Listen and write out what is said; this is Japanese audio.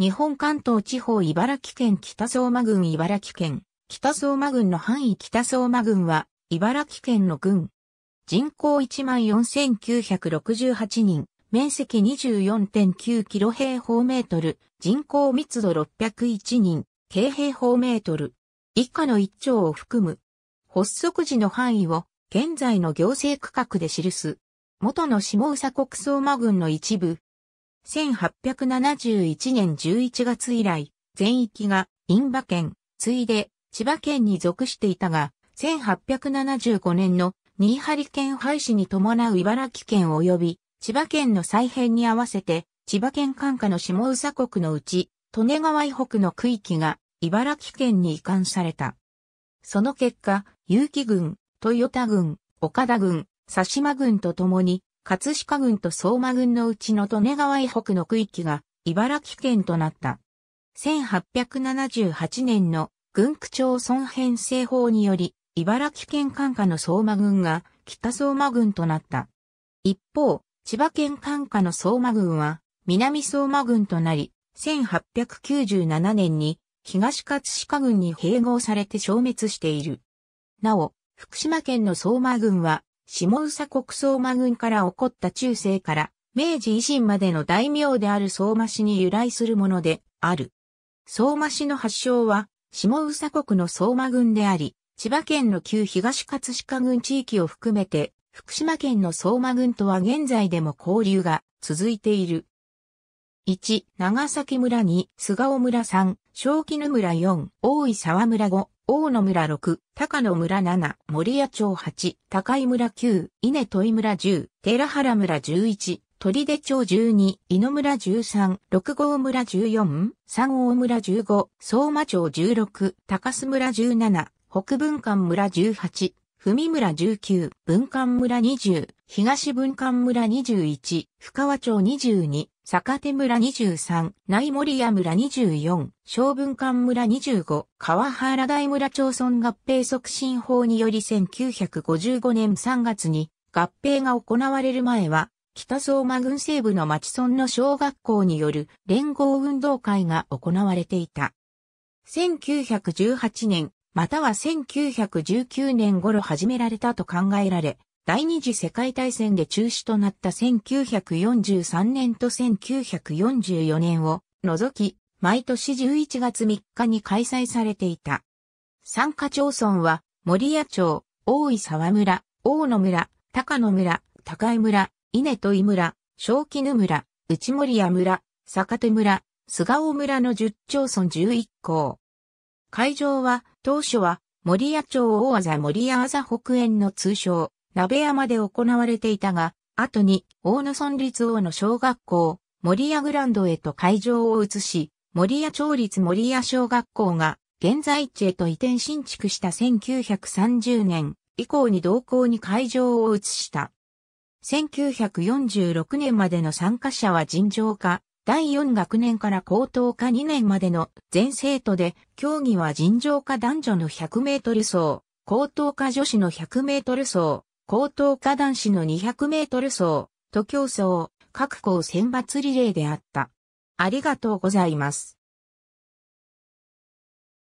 日本関東地方茨城県北相馬郡茨城県北相馬郡の範囲北相馬郡は茨城県の郡。人口14,968人、面積24.9キロ平方メートル、人口密度601人、京平方メートル。以下の一丁を含む。発足時の範囲を現在の行政区画で記す。元の下総国相馬郡の一部、1871年11月以来、全域が印馬県、ついで千葉県に属していたが、1875年の新張県廃止に伴う茨城県及び千葉県の再編に合わせて、千葉県管下の下宇佐国のうち、利根川以北の区域が茨城県に移管された。その結果、結城郡、豊田郡、岡田郡、佐島郡と共に、葛飾郡と相馬郡のうちの利根川以北の区域が茨城県となった。1878年の郡区町村編成法により、茨城県管下の相馬郡が北相馬郡となった。一方、千葉県管下の相馬郡は南相馬郡となり、1897年に東葛飾郡に併合されて消滅している。なお、福島県の相馬郡は下佐国相馬軍から起こった中世から明治維新までの大名である相馬氏に由来するものである。相馬氏の発祥は下佐国の相馬軍であり、千葉県の旧東葛飾郡地域を含めて福島県の相馬郡とは現在でも交流が続いている。1、長崎村2、菅尾村3、正気の村4、大井沢村5、大野村6、高野村7、森谷町8、高井村9、稲戸井村10、寺原村11、鳥出町12、井野村13、六郷村14、三大村15、相馬町16、高須村17、北文館村18、文村19、文館村20、東文館村21、深川町22、坂手村23、内森屋村24、小文館村25、川原大村町村合併促進法により1955年3月に合併が行われる前は、北相馬郡西部の町村の小学校による連合運動会が行われていた。1918年、または1919年頃始められたと考えられ、第二次世界大戦で中止となった1943年と1944年を除き、毎年11月3日に開催されていた。参加町村は、森谷町、大井沢村、大野村、高野村、高井村、稲戸井村、小絹村、内森屋村、坂手村、菅尾村の10町村11校。会場は、当初は、森谷町大字森谷ざ北園の通称、鍋山で行われていたが、後に大野村立王の小学校、森屋グランドへと会場を移し、森屋町立森屋小学校が現在地へと移転新築した1930年以降に同校に会場を移した。1946年までの参加者は尋常化、第4学年から高等科2年までの全生徒で、競技は尋常科男女の100メートル走、高等科女子の100メートル走、高等科男子の200メートル走、徒競走、各校選抜リレーであった。ありがとうございます。